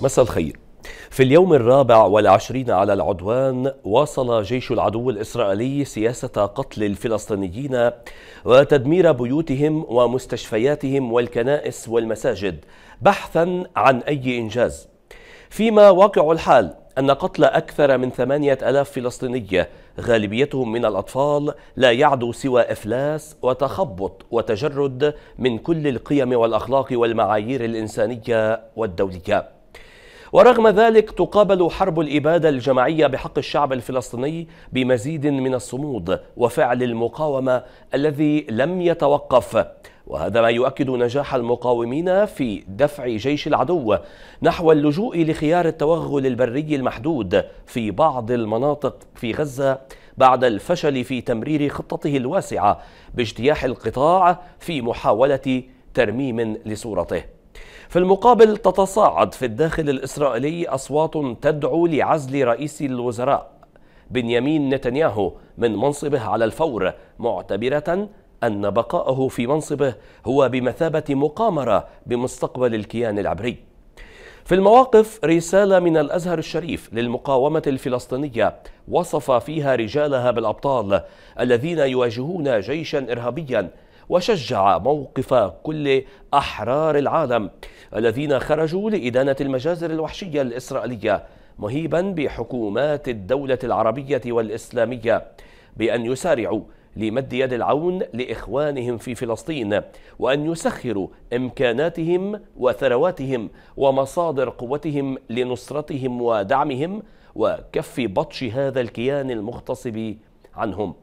مساء الخير في اليوم الرابع والعشرين على العدوان واصل جيش العدو الإسرائيلي سياسة قتل الفلسطينيين وتدمير بيوتهم ومستشفياتهم والكنائس والمساجد بحثا عن أي إنجاز فيما واقع الحال أن قتل أكثر من ثمانية ألاف فلسطينية غالبيتهم من الأطفال لا يعدو سوى إفلاس وتخبط وتجرد من كل القيم والأخلاق والمعايير الإنسانية والدولية ورغم ذلك تقابل حرب الإبادة الجماعية بحق الشعب الفلسطيني بمزيد من الصمود وفعل المقاومة الذي لم يتوقف وهذا ما يؤكد نجاح المقاومين في دفع جيش العدو نحو اللجوء لخيار التوغل البري المحدود في بعض المناطق في غزة بعد الفشل في تمرير خطته الواسعة باجتياح القطاع في محاولة ترميم لصورته في المقابل تتصاعد في الداخل الإسرائيلي أصوات تدعو لعزل رئيس الوزراء بنيامين نتنياهو من منصبه على الفور معتبرة أن بقاءه في منصبه هو بمثابة مقامرة بمستقبل الكيان العبري في المواقف رسالة من الأزهر الشريف للمقاومة الفلسطينية وصف فيها رجالها بالأبطال الذين يواجهون جيشا إرهابيا وشجع موقف كل أحرار العالم الذين خرجوا لإدانة المجازر الوحشية الإسرائيلية مهيبا بحكومات الدولة العربية والإسلامية بأن يسارعوا لمد يد العون لإخوانهم في فلسطين وأن يسخروا إمكاناتهم وثرواتهم ومصادر قوتهم لنصرتهم ودعمهم وكف بطش هذا الكيان المغتصب عنهم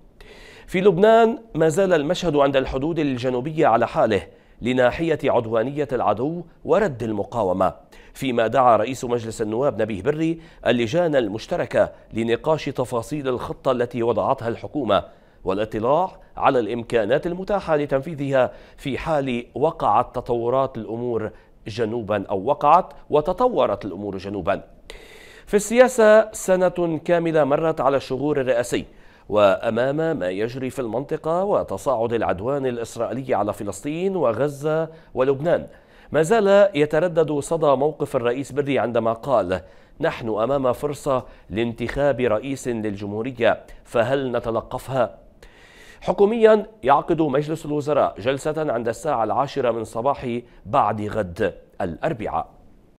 في لبنان ما زال المشهد عند الحدود الجنوبية على حاله لناحية عدوانية العدو ورد المقاومة فيما دعا رئيس مجلس النواب نبيه بري اللجان المشتركة لنقاش تفاصيل الخطة التي وضعتها الحكومة والاطلاع على الإمكانات المتاحة لتنفيذها في حال وقعت تطورات الأمور جنوبا أو وقعت وتطورت الأمور جنوبا في السياسة سنة كاملة مرت على الشغور الرئاسي وأمام ما يجري في المنطقة وتصاعد العدوان الإسرائيلي على فلسطين وغزة ولبنان ما زال يتردد صدى موقف الرئيس بري عندما قال نحن أمام فرصة لانتخاب رئيس للجمهورية فهل نتلقفها؟ حكوميا يعقد مجلس الوزراء جلسة عند الساعة العاشرة من صباح بعد غد الأربعاء